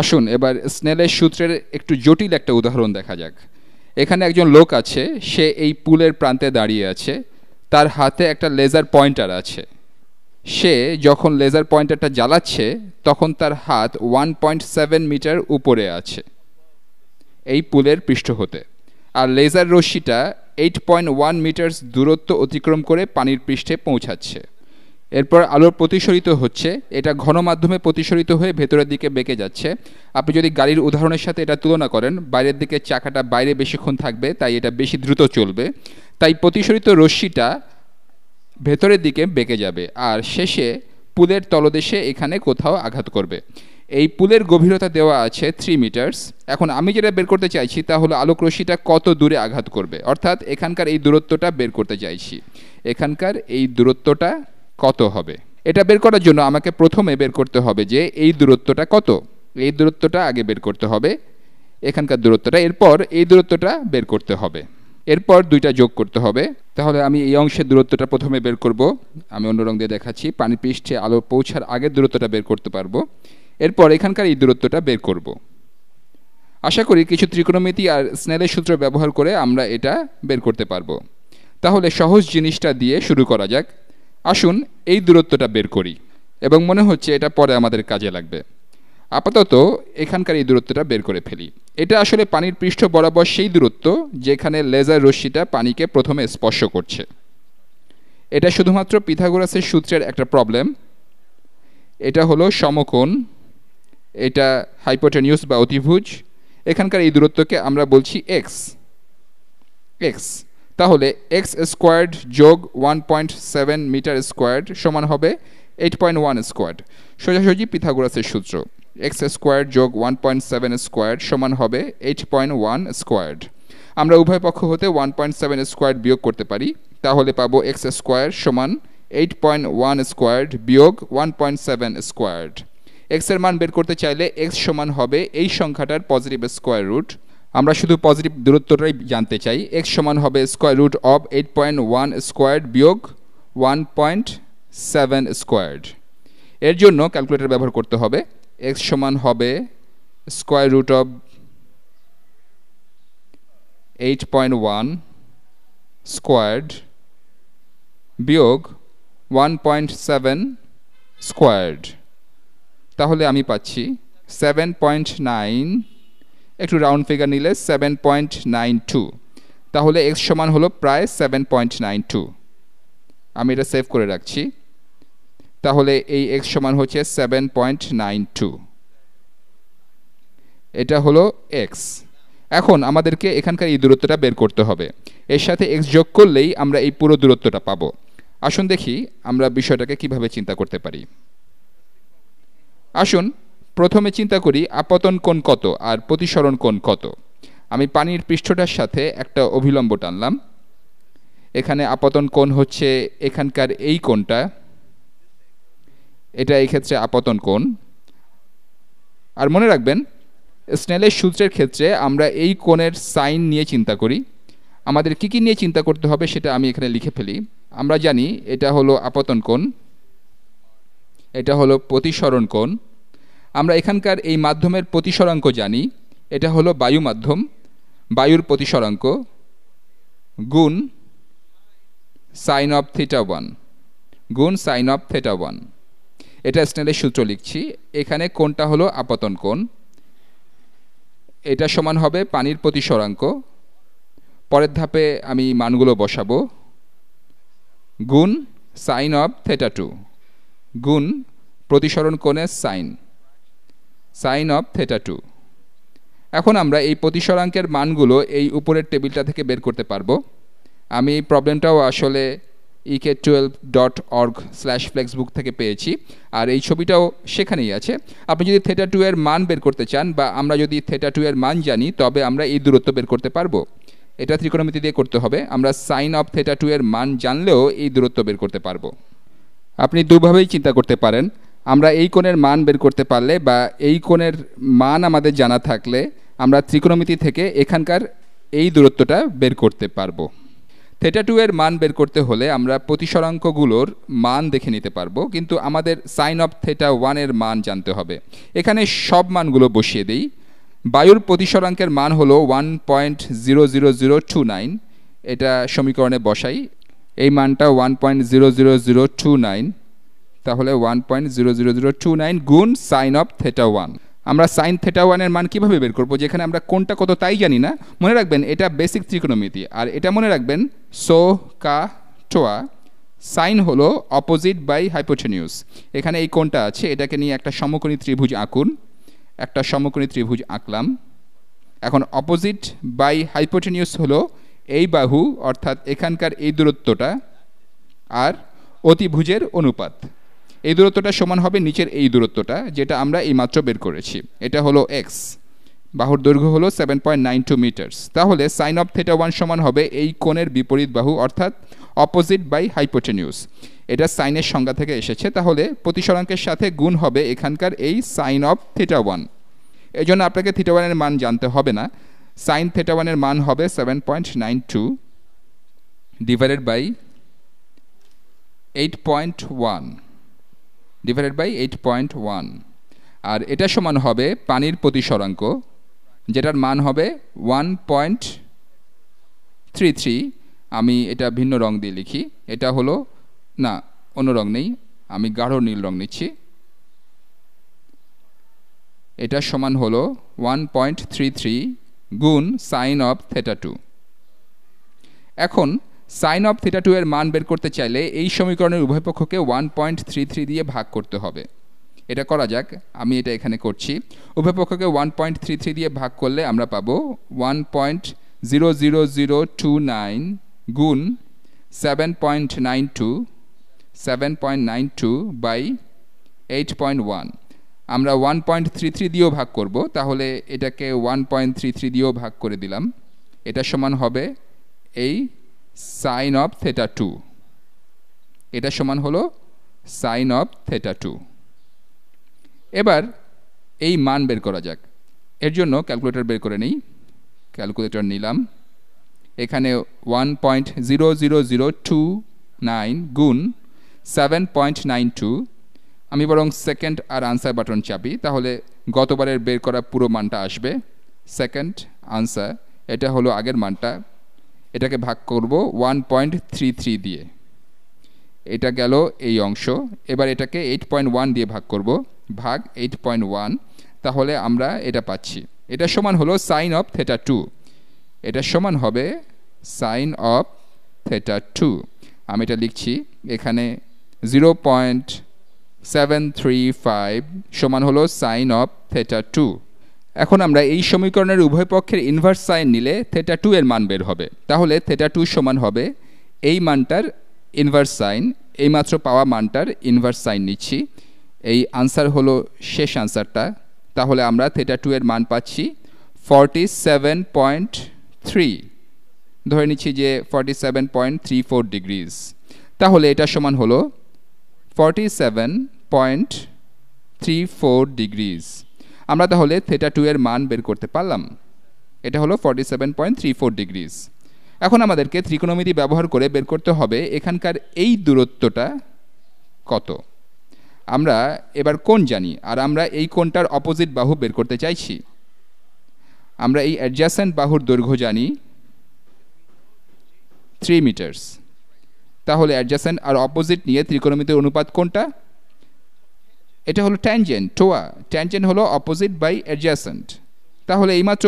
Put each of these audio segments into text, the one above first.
আসুন এবার স্নেলের সূত্রের একটু জটিল একটা উদাহরণ দেখা যাক এখানে একজন লোক আছে সে এই পুলের প্রান্তে দাঁড়িয়ে আছে তার হাতে একটা লেজার পয়েন্টার আছে সে যখন লেজার পয়েন্টারটা জ্বালাচ্ছে তখন তার হাত ওয়ান পয়েন্ট সেভেন মিটার উপরে আছে এই পুলের পৃষ্ঠ হতে আর লেজার রশ্মিটা এইট পয়েন্ট ওয়ান মিটার্স দূরত্ব অতিক্রম করে পানির পৃষ্ঠে পৌঁছাচ্ছে এরপর আলোর প্রতিসরিত হচ্ছে এটা ঘন মাধ্যমে প্রতিসরিত হয়ে ভেতরের দিকে বেঁকে যাচ্ছে আপনি যদি গাড়ির উদাহরণের সাথে এটা তুলনা করেন বাইরের দিকে চাকাটা বাইরে বেশিক্ষণ থাকবে তাই এটা বেশি দ্রুত চলবে তাই প্রতিসরিত রশ্মিটা ভেতরের দিকে বেঁকে যাবে আর শেষে পুলের তলদেশে এখানে কোথাও আঘাত করবে এই পুলের গভীরতা দেওয়া আছে থ্রি মিটার্স এখন আমি যেটা বের করতে চাইছি তা হলো আলোকরশ্মিটা কত দূরে আঘাত করবে অর্থাৎ এখানকার এই দূরত্বটা বের করতে চাইছি এখানকার এই দূরত্বটা কত হবে এটা বের করার জন্য আমাকে প্রথমে বের করতে হবে যে এই দূরত্বটা কত এই দূরত্বটা আগে বের করতে হবে এখানকার দূরত্বটা এরপর এই দূরত্বটা বের করতে হবে এরপর দুইটা যোগ করতে হবে তাহলে আমি এই অংশের দূরত্বটা প্রথমে বের করব আমি অন্য রং দিয়ে দেখাচ্ছি পানি পৃষ্ঠে আলো পৌঁছার আগে দূরত্বটা বের করতে পারবো এরপর এখানকার এই দূরত্বটা বের করব আশা করি কিছু ত্রিকোণমিতি আর স্নেলের সূত্র ব্যবহার করে আমরা এটা বের করতে পারবো তাহলে সহজ জিনিসটা দিয়ে শুরু করা যাক আসুন এই দূরত্বটা বের করি এবং মনে হচ্ছে এটা পরে আমাদের কাজে লাগবে আপাতত এখানকার এই দূরত্বটা বের করে ফেলি এটা আসলে পানির পৃষ্ঠ বরাবর সেই দূরত্ব যেখানে লেজার রশ্মিটা পানিকে প্রথমে স্পর্শ করছে এটা শুধুমাত্র পিথাগোরাসের সূত্রের একটা প্রবলেম এটা হলো সমকোণ এটা হাইপোটেনিউস বা অতিভুজ এখানকার এই দূরত্বকে আমরা বলছি এক্স এক্স তাহলে এক্স স্কোয়ার্ড যোগ one point seven metre squared সমান হবে এইট পয়েন্ট ওয়ান স্কোয়ার্ড সোজাসুজি পিথাগোরাসের সূত্র এক্স স্কোয়ার্ড যোগ ওয়ান পয়েন্ট সেভেন স্কোয়ার্ড সমান হবে এইট পয়েন্ট ওয়ান স্কোয়ার্ড আমরা উভয় পক্ষ হতে ওয়ান পয়েন্ট সেভেন স্কোয়ার্ড বিয়োগ করতে পারি তাহলে পাবো এক্স স্কোয়ার সমান এইট পয়েন্ট ওয়ান স্কোয়ার্ড বিয়োগ ওয়ান পয়েন্ট সেভেন স্কোয়ার্ড এক্সের মান বের করতে চাইলে এক্স সমান হবে এই সংখ্যাটার পজিটিভ স্কোয়ার রুট আমরা শুধু পজিটিভ দূরত্বটাই জানতে চাই এক্স সমান হবে square root of eight point one squared বিয়োগ ওয়ান পয়েন্ট সেভেন স্কোয়ার্ড এর জন্য ক্যালকুলেটর ব্যবহার করতে হবে এক্স সমান হবে square root of eight point one squared বিয়োগ ওয়ান পয়েন্ট সেভেন স্কোয়ার্ড তাহলে আমি পাচ্ছি সেভেন পয়েন্ট নাইন একটু রাউন্ড ফিগার নিলে সেভেন পয়েন্ট নাইন টু তাহলে এক্স সমান হলো প্রায় সেভেন পয়েন্ট নাইন টু আমি এটা সেভ করে রাখছি তাহলে এই এক্স সমান হচ্ছে সেভেন পয়েন্ট নাইন টু এটা হলো এক্স এখন আমাদেরকে এখানকার এই দূরত্বটা বের করতে হবে এর সাথে এক্স যোগ করলেই আমরা এই পুরো দূরত্বটা পাবো আসুন দেখি আমরা বিষয়টাকে কিভাবে চিন্তা করতে পারি আসুন প্রথমে চিন্তা করি আপাতন কোণ কত আর প্রতিসরণ কোণ কত আমি পানির পৃষ্ঠটার সাথে একটা অভিলম্ব টানলাম এখানে আপাতন কোণ হচ্ছে এখানকার এই কোণটা এটা এই ক্ষেত্রে আপাতন কোণ আর মনে রাখবেন স্নেলের সূত্রের ক্ষেত্রে আমরা এই কোণের সাইন নিয়ে চিন্তা করি আমাদের কি কি নিয়ে চিন্তা করতে হবে সেটা আমি এখানে লিখে ফেলি আমরা জানি এটা হলো আপাতন কোণ এটা হলো প্রতিসরণ কোণ আমরা এখানকার এই মাধ্যমের প্রতিসরাঙ্ক জানি এটা হলো বায়ু মাধ্যম বায়ুর প্রতিসরাঙ্ক গুণ সাইন অফ থিটা ওয়ান গুণ সাইন অফ থেটা ওয়ান এটা স্নেলের সূত্র লিখছি এখানে কোনটা হলো আপতন কোণ এটা সমান হবে পানির প্রতিসরাঙ্ক পরের ধাপে আমি মানগুলো বসাবো গুণ সাইন অফ থেটা টু গুণ প্রতিসরণ কোণের sine sine of theta two এখন আমরা এই প্রতিসরাঙ্কের মানগুলো এই উপরের টেবিলটা থেকে বের করতে পারবো আমি এই প্রবলেমটাও আসলে ইকে twelve dot org slash flexbook থেকে পেয়েছি আর এই ছবিটাও সেখানেই আছে আপনি যদি থেটা টু এর মান বের করতে চান বা আমরা যদি থেটা টু এর মান জানি তবে আমরা এই দূরত্ব বের করতে পারবো এটা ত্রিকোণমিতি দিয়ে করতে হবে আমরা সাইন অফ থেটা টু এর মান জানলেও এই দূরত্ব বের করতে পারবো আপনি দুভাবেই চিন্তা করতে পারেন আমরা এই কোণের মান বের করতে পারলে বা এই কোণের মান আমাদের জানা থাকলে আমরা ত্রিকোণমিতি থেকে এখানকার এই দূরত্বটা বের করতে পারবো থেটা টু এর মান বের করতে হলে আমরা প্রতিসরাঙ্কগুলোর মান দেখে নিতে পারবো কিন্তু আমাদের সাইন অফ থেটা ওয়ানের মান জানতে হবে এখানে সব মানগুলো বসিয়ে দিই বায়ুর প্রতিসরাঙ্কের মান হলো one point zero zero zero two nine এটা সমীকরণে বসাই এই মানটা one point zero zero zero two nine তাহলে one point zero zero zero two nine গুণ সাইন অফ থেটা ওয়ান আমরা সাইন থেটা ওয়ানের মান কীভাবে বের করবো যেখানে আমরা কোনটা কত তাই জানি না মনে রাখবেন এটা বেসিক ত্রিকোণমিতি আর এটা মনে রাখবেন সো কা টোয়া সাইন হলো অপোজিট বাই হাইপোটেনিউস এখানে এই কোনটা আছে এটাকে নিয়ে একটা সমকোণী ত্রিভুজ আঁকুন একটা সমকোণী ত্রিভুজ আঁকলাম এখন অপোজিট বাই হাইপোটেনিউস হলো এই বাহু অর্থাৎ এখানকার এই দূরত্বটা আর অতিভুজের অনুপাত এই দূরত্বটা সমান হবে নিচের এই দূরত্বটা যেটা আমরা এইমাত্র বের করেছি এটা হলো এক্স বাহুর দৈর্ঘ্য হলো seven point nine two metres তাহলে সাইন অফ থেটা ওয়ান সমান হবে এই কোণের বিপরীত বাহু অর্থাৎ অপোজিট বাই হাইপোটেনিউস এটা সাইনের সংজ্ঞা থেকে এসেছে তাহলে প্রতিসরাঙ্কের সাথে গুণ হবে এখানকার এই সাইন অফ থেটা ওয়ান এই জন্য আপনাকে থিটা ওয়ানের মান জানতে হবে না সাইন থেটা ওয়ানের মান হবে seven point nine two divided by eight point one divided by eight point one আর এটা সমান হবে পানির প্রতিসরাঙ্ক যেটার মান হবে ওয়ান পয়েন্ট থ্রি থ্রি আমি এটা ভিন্ন রং দিয়ে লিখি এটা হলো না অন্য রং নেই আমি গাঢ় নীল রং নিচ্ছি এটা সমান হলো ওয়ান পয়েন্ট থ্রি থ্রি গুণ সাইন অফ থেটা টু এখন সাইন অফ থিটা টু এর মান বের করতে চাইলে এই সমীকরণের উভয় পক্ষকে ওয়ান পয়েন্ট থ্রি থ্রি দিয়ে ভাগ করতে হবে এটা করা যাক আমি এটা এখানে করছি উভয় পক্ষকে ওয়ান পয়েন্ট থ্রি থ্রি দিয়ে ভাগ করলে আমরা পাবো one point zero zero zero two nine গুণ seven point nine two seven point nine two by eight point one আমরা ওয়ান পয়েন্ট থ্রি থ্রি দিয়েও ভাগ করব তাহলে এটাকে ওয়ান পয়েন্ট থ্রি থ্রি দিয়েও ভাগ করে দিলাম এটা সমান হবে এই সাইন অফ থেটা টু এটা সমান হলো সাইন অফ থেটা টু এবার এই মান বের করা যাক এর জন্য ক্যালকুলেটর বের করে নিই ক্যালকুলেটর নিলাম এখানে one point zero zero zero two nine গুণ সেভেন পয়েন্ট নাইন টু আমি বরং সেকেন্ড আর আনসার বাটন চাপি তাহলে গতবারের বের করা পুরো মানটা আসবে সেকেন্ড আনসার এটা হলো আগের মানটা এটাকে ভাগ করব ওয়ান পয়েন্ট থ্রি থ্রি দিয়ে এটা গেল এই অংশ এবার এটাকে এইট পয়েন্ট ওয়ান দিয়ে ভাগ করব ভাগ এইট পয়েন্ট ওয়ান তাহলে আমরা এটা পাচ্ছি এটা সমান হলো সাইন অফ থেটা টু এটা সমান হবে সাইন অফ থেটা টু আমি এটা লিখছি এখানে zero point seven three five সমান হলো সাইন অফ থেটা টু এখন আমরা এই সমীকরণের উভয় পক্ষের ইনভার্স সাইন নিলে থেটা টু এর মান বের হবে তাহলে থেটা টু সমান হবে এই মানটার ইনভার্স সাইন এইমাত্র পাওয়া মানটার ইনভার্স সাইন নিচ্ছি এই আনসার হলো শেষ আনসারটা তাহলে আমরা থেটা টু এর মান পাচ্ছি ফর্টি সেভেন পয়েন্ট থ্রি ধরে নিচ্ছি যে forty seven point three four degrees তাহলে এটা সমান হলো forty seven point three four degrees আমরা তাহলে থেটা টু এর মান বের করতে পারলাম এটা হলো forty seven point three four degrees এখন আমাদেরকে ত্রিকোণমিতি ব্যবহার করে বের করতে হবে এখানকার এই দূরত্বটা কত আমরা এবার কোন জানি আর আমরা এই কোনটার অপোজিট বাহু বের করতে চাইছি আমরা এই অ্যাডজাসেন্ট বাহুর দৈর্ঘ্য জানি থ্রি মিটার্স তাহলে অ্যাডজাসেন্ট আর অপোজিট নিয়ে ত্রিকোণমিতির অনুপাত কোনটা এটা হলো ট্যানজেন্ট টোয়া ট্যানজেন্ট হলো অপোজিট বাই অ্যাডজাসেন্ট তাহলে এইমাত্র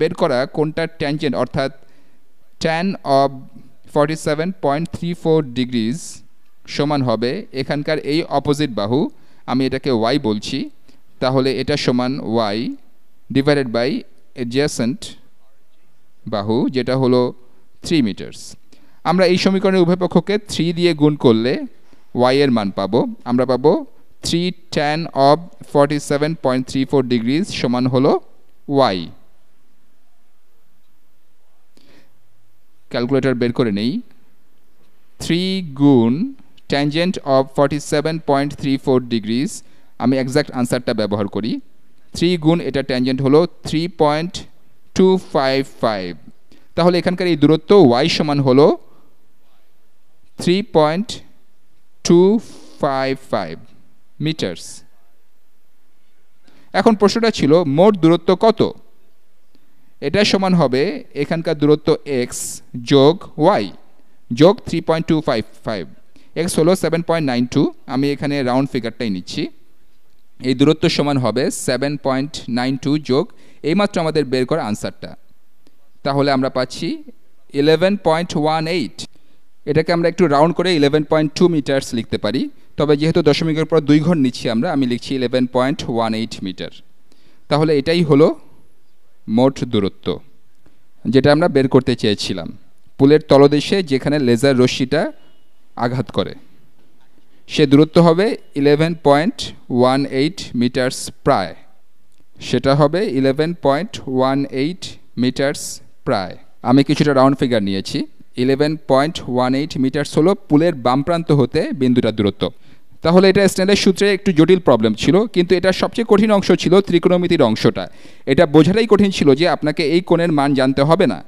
বের করা কোনটা ট্যানজেন্ট অর্থাৎ tan of forty seven point three four degrees সমান হবে এখানকার এই অপোজিট বাহু আমি এটাকে ওয়াই বলছি তাহলে এটা সমান ওয়াই ডিভাইডেড বাই অ্যাডজাসেন্ট বাহু যেটা হলো থ্রি মিটার্স আমরা এই সমীকরণের উভয় পক্ষকে থ্রি দিয়ে গুণ করলে ওয়াইয়ের মান পাবো আমরা পাবো three tan of forty seven point three four degrees সমান হলো ওয়াই ক্যালকুলেটর বের করে নেই থ্রি গুণ tangent of forty seven point three four degrees আমি একজ্যাক্ট আনসারটা ব্যবহার করি থ্রি গুণ এটা ট্যানজেন্ট হলো three point two five five তাহলে এখানকার এই দূরত্ব ওয়াই সমান হলো three point two five five metres এখন প্রশ্নটা ছিল মোট দূরত্ব কত এটা সমান হবে এখানকার দূরত্ব এক্স যোগ ওয়াই যোগ three point two five five x হলো সেভেন পয়েন্ট নাইন টু আমি এখানে রাউন্ড ফিগারটাই নিচ্ছি এই দূরত্ব সমান হবে সেভেন পয়েন্ট নাইন টু যোগ এইমাত্র আমাদের বের করা আনসারটা তাহলে আমরা পাচ্ছি ইলেভেন পয়েন্ট ওয়ান এইট এটাকে আমরা একটু রাউন্ড করে ইলেভেন পয়েন্ট টু মিটার্স লিখতে পারি তবে যেহেতু দশমিকের পর দুই ঘর নিচ্ছি আমরা আমি লিখছি eleven point one eight metre তাহলে এটাই হলো মোট দূরত্ব যেটা আমরা বের করতে চেয়েছিলাম পুলের তলদেশে যেখানে লেজার রশ্মিটা আঘাত করে সে দূরত্ব হবে eleven point one eight metres প্রায় সেটা হবে eleven point one eight metres প্রায় আমি কিছুটা রাউন্ড ফিগার নিয়েছি eleven point one eight metres হলো পুলের বাম প্রান্ত হতে বিন্দুটার দূরত্ব তাহলে এটা স্ট্যান্ডার্ড সূত্রে একটু জটিল প্রবলেম ছিল কিন্তু এটা সবচেয়ে কঠিন অংশ ছিল ত্রিকোণমিতির অংশটা এটা বোঝাটাই কঠিন ছিল যে আপনাকে এই কোণের মান জানতে হবে না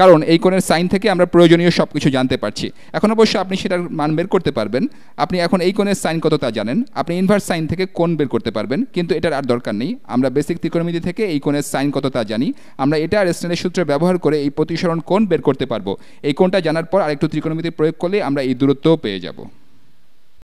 কারণ এই কোণের সাইন থেকে আমরা প্রয়োজনীয় সব কিছু জানতে পারছি এখন অবশ্য আপনি সেটার মান বের করতে পারবেন আপনি এখন এই কোণের সাইন কত তা জানেন আপনি ইনভার্স সাইন থেকে কোণ বের করতে পারবেন কিন্তু এটার আর দরকার নেই আমরা বেসিক ত্রিকোণমিতি থেকে এই কোণের সাইন কত তা জানি আমরা এটা আর স্ট্যান্ডের সূত্রে ব্যবহার করে এই প্রতিসরণ কোণ বের করতে পারবো এই কোণটা জানার পর আরেকটু ত্রিকোণমিতি প্রয়োগ করলে আমরা এই দূরত্বও পেয়ে যাবো